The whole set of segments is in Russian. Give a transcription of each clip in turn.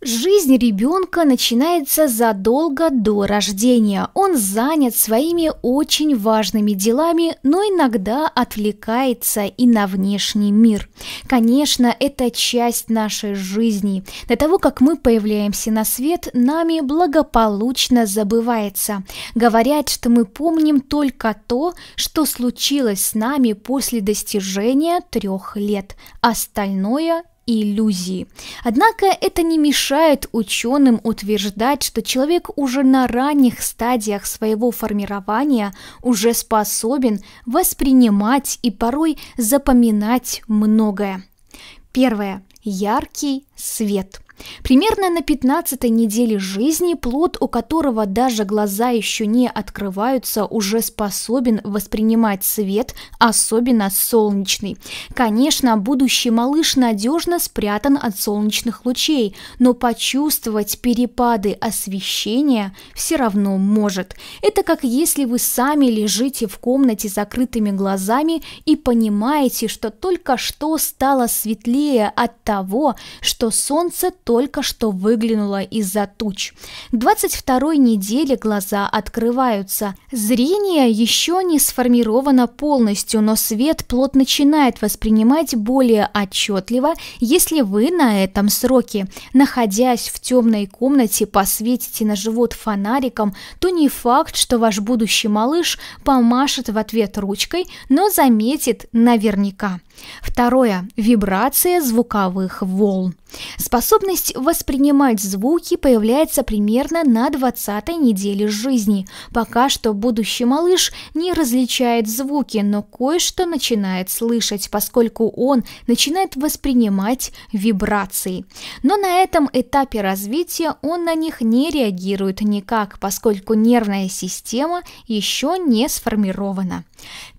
Жизнь ребенка начинается задолго до рождения. Он занят своими очень важными делами, но иногда отвлекается и на внешний мир. Конечно, это часть нашей жизни. До того, как мы появляемся на свет, нами благополучно забывается. Говорят, что мы помним только то, что случилось с нами после достижения трех лет. Остальное иллюзии. Однако это не мешает ученым утверждать, что человек уже на ранних стадиях своего формирования уже способен воспринимать и порой запоминать многое. Первое. Яркий свет – Примерно на 15 неделе жизни плод, у которого даже глаза еще не открываются, уже способен воспринимать свет, особенно солнечный. Конечно, будущий малыш надежно спрятан от солнечных лучей, но почувствовать перепады освещения все равно может. Это как если вы сами лежите в комнате с закрытыми глазами и понимаете, что только что стало светлее от того, что солнце только что выглянула из-за туч. К 22 неделе глаза открываются. Зрение еще не сформировано полностью, но свет плод начинает воспринимать более отчетливо, если вы на этом сроке, находясь в темной комнате, посветите на живот фонариком, то не факт, что ваш будущий малыш помашет в ответ ручкой, но заметит наверняка. Второе – вибрация звуковых волн. Способность воспринимать звуки появляется примерно на 20-й неделе жизни. Пока что будущий малыш не различает звуки, но кое-что начинает слышать, поскольку он начинает воспринимать вибрации. Но на этом этапе развития он на них не реагирует никак, поскольку нервная система еще не сформирована.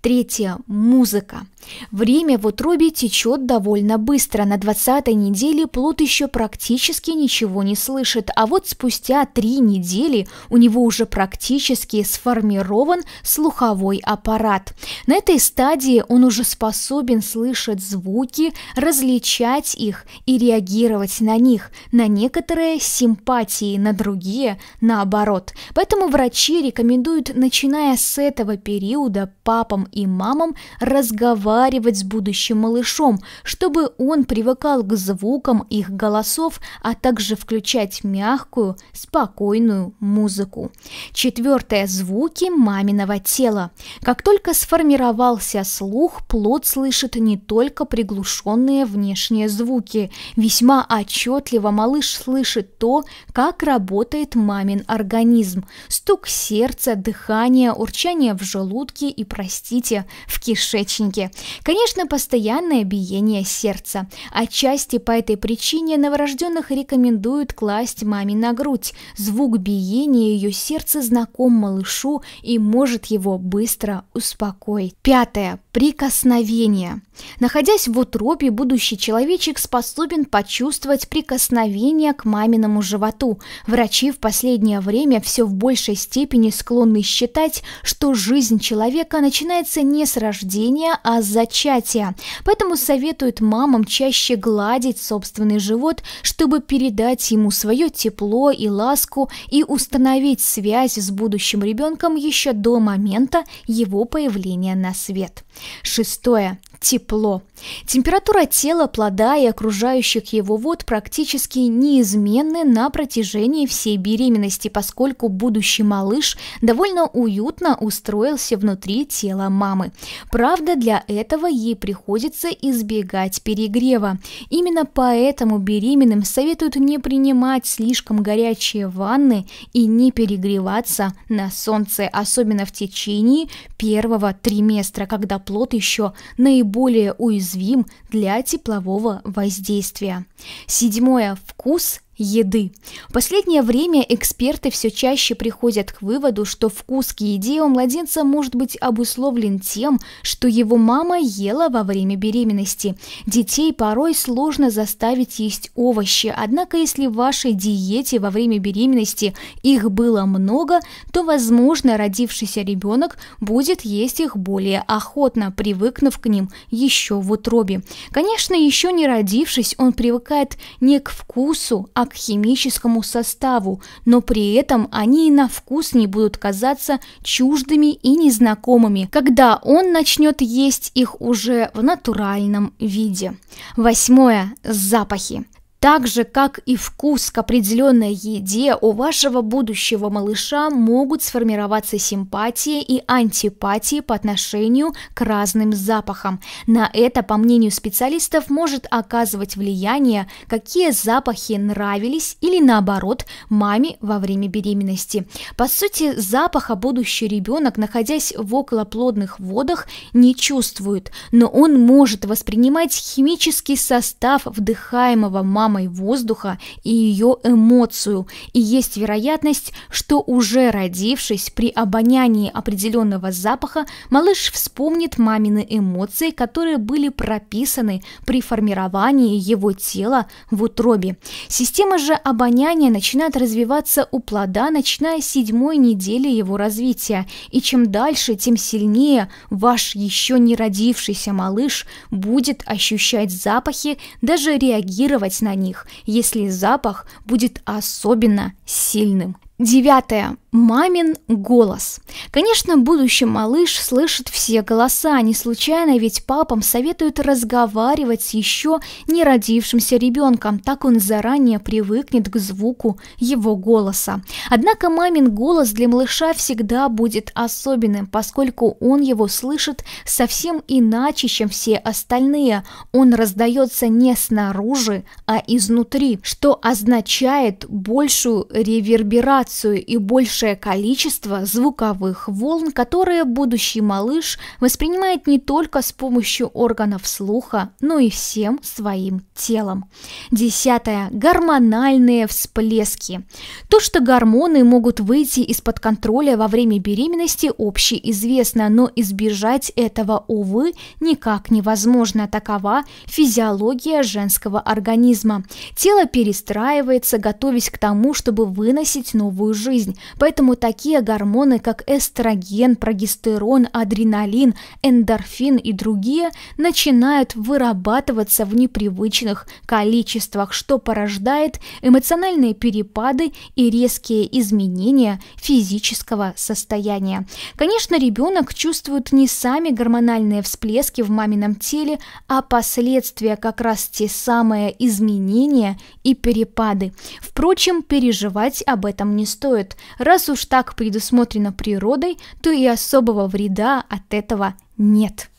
Третье – музыка. Время в утробе течет довольно быстро. На 20-й неделе плод еще практически ничего не слышит, а вот спустя три недели у него уже практически сформирован слуховой аппарат. На этой стадии он уже способен слышать звуки, различать их и реагировать на них, на некоторые симпатии, на другие наоборот. Поэтому врачи рекомендуют, начиная с этого периода, папам и мамам разговаривать разговаривать с будущим малышом, чтобы он привыкал к звукам их голосов, а также включать мягкую, спокойную музыку. Четвертое – звуки маминого тела. Как только сформировался слух, плод слышит не только приглушенные внешние звуки. Весьма отчетливо малыш слышит то, как работает мамин организм. Стук сердца, дыхание, урчание в желудке и, простите, в кишечнике. Конечно, постоянное биение сердца. Отчасти по этой причине новорожденных рекомендуют класть маме на грудь. Звук биения ее сердца знаком малышу и может его быстро успокоить. Пятое Прикосновение. Находясь в утробе, будущий человечек способен почувствовать прикосновение к маминому животу. Врачи в последнее время все в большей степени склонны считать, что жизнь человека начинается не с рождения, а с зачатия. Поэтому советуют мамам чаще гладить собственный живот, чтобы передать ему свое тепло и ласку и установить связь с будущим ребенком еще до момента его появления на свет. Шестое тепло. Температура тела, плода и окружающих его вод практически неизменны на протяжении всей беременности, поскольку будущий малыш довольно уютно устроился внутри тела мамы. Правда, для этого ей приходится избегать перегрева. Именно поэтому беременным советуют не принимать слишком горячие ванны и не перегреваться на солнце, особенно в течение первого триместра, когда плод еще наиболее наиболее уязвим для теплового воздействия. Седьмое. Вкус еды. В последнее время эксперты все чаще приходят к выводу, что вкус к еде у младенца может быть обусловлен тем, что его мама ела во время беременности. Детей порой сложно заставить есть овощи, однако если в вашей диете во время беременности их было много, то, возможно, родившийся ребенок будет есть их более охотно, привыкнув к ним еще в утробе. Конечно, еще не родившись, он привыкает не к вкусу, а к химическому составу, но при этом они и на вкус не будут казаться чуждыми и незнакомыми, когда он начнет есть их уже в натуральном виде. Восьмое. Запахи. Так же, как и вкус к определенной еде, у вашего будущего малыша могут сформироваться симпатии и антипатии по отношению к разным запахам. На это, по мнению специалистов, может оказывать влияние, какие запахи нравились или наоборот маме во время беременности. По сути, запаха будущий ребенок, находясь в околоплодных водах, не чувствует, но он может воспринимать химический состав вдыхаемого мамой граммой воздуха и ее эмоцию, и есть вероятность, что уже родившись при обонянии определенного запаха, малыш вспомнит мамины эмоции, которые были прописаны при формировании его тела в утробе. Система же обоняния начинает развиваться у плода, начиная с седьмой недели его развития, и чем дальше, тем сильнее ваш еще не родившийся малыш будет ощущать запахи, даже реагировать на них, если запах будет особенно сильным. Девятое. Мамин голос. Конечно, будущий малыш слышит все голоса, не случайно, ведь папам советуют разговаривать с еще не родившимся ребенком, так он заранее привыкнет к звуку его голоса. Однако мамин голос для малыша всегда будет особенным, поскольку он его слышит совсем иначе, чем все остальные. Он раздается не снаружи, а изнутри, что означает большую реверберацию вибрацию и большее количество звуковых волн, которые будущий малыш воспринимает не только с помощью органов слуха, но и всем своим телом. Десятое. Гормональные всплески. То, что гормоны могут выйти из-под контроля во время беременности, общеизвестно, но избежать этого, увы, никак невозможно. Такова физиология женского организма. Тело перестраивается, готовясь к тому, чтобы выносить новую здоровую жизнь. Поэтому такие гормоны, как эстроген, прогестерон, адреналин, эндорфин и другие, начинают вырабатываться в непривычных количествах, что порождает эмоциональные перепады и резкие изменения физического состояния. Конечно, ребенок чувствует не сами гормональные всплески в мамином теле, а последствия как раз те самые изменения и перепады. Впрочем, переживать об этом не стоит. Раз уж так предусмотрено природой, то и особого вреда от этого нет.